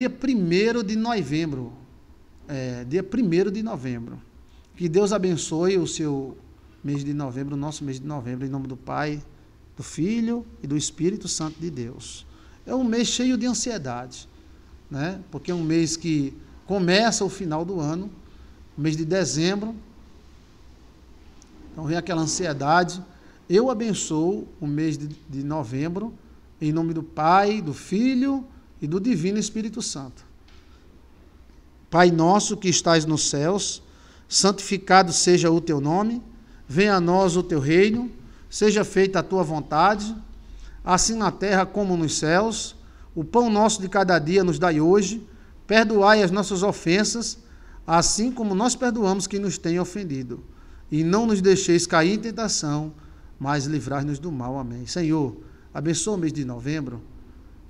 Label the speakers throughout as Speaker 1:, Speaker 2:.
Speaker 1: dia 1 de novembro. É, dia 1 de novembro. Que Deus abençoe o seu mês de novembro, o nosso mês de novembro, em nome do Pai, do Filho e do Espírito Santo de Deus. É um mês cheio de ansiedade, né? porque é um mês que começa o final do ano, mês de dezembro. Então vem aquela ansiedade. Eu abençoo o mês de, de novembro, em nome do Pai, do Filho e e do Divino Espírito Santo. Pai nosso que estás nos céus, santificado seja o teu nome, venha a nós o teu reino, seja feita a tua vontade, assim na terra como nos céus. O pão nosso de cada dia nos dai hoje, perdoai as nossas ofensas, assim como nós perdoamos quem nos tem ofendido. E não nos deixeis cair em tentação, mas livrai-nos do mal. Amém. Senhor, abençoa o mês de novembro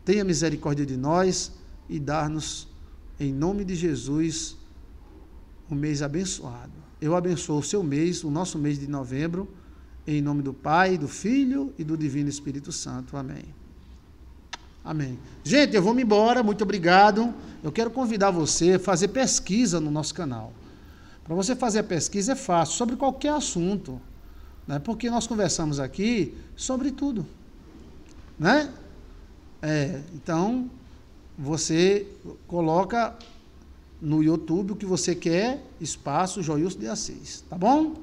Speaker 1: tenha misericórdia de nós e dar-nos, em nome de Jesus, um mês abençoado. Eu abençoo o seu mês, o nosso mês de novembro, em nome do Pai, do Filho e do Divino Espírito Santo. Amém. Amém. Gente, eu vou me embora, muito obrigado. Eu quero convidar você a fazer pesquisa no nosso canal. Para você fazer a pesquisa é fácil, sobre qualquer assunto. Né? Porque nós conversamos aqui sobre tudo. Né? É, então você coloca no YouTube o que você quer, espaço Joilson de Assis, tá bom?